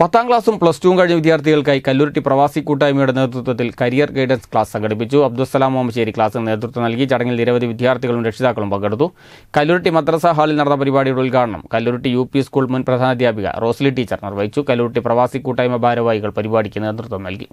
പത്താം ക്ലാസ്സും പ്ലസ് ടുവും കഴിഞ്ഞ വിദ്യാർത്ഥികൾക്കായി കല്ലുരുട്ടി പ്രവാസി കൂട്ടായ്മയുടെ നേതൃത്വത്തിൽ കരിയർ ഗൈഡൻസ് ക്ലാസ് സംഘടിപ്പിച്ചു അബ്ദുസ്സലാം ഓമശ്ശേരി ക്ലാസ്സിന് നേതൃത്വം നൽകി ചടങ്ങിൽ നിരവധി വിദ്യാർത്ഥികളും രക്ഷിതാക്കളും പങ്കെടുത്തു കല്ലുരുട്ടി മദ്രസ ഹാളിൽ നടന്ന പരിപാടിയുടെ ഉദ്ഘാടനം കല്ലുരുട്ടി യു പി സ്കൂൾ മുൻ പ്രധാനാധ്യാപിക റോസ്ലി ടീച്ചർ നിർവഹിച്ചു കല്ലുരുട്ടി പ്രവാസി കൂട്ടായ്മ ഭാരവാഹികൾ പരിപാടിക്ക് നേതൃത്വം നൽകി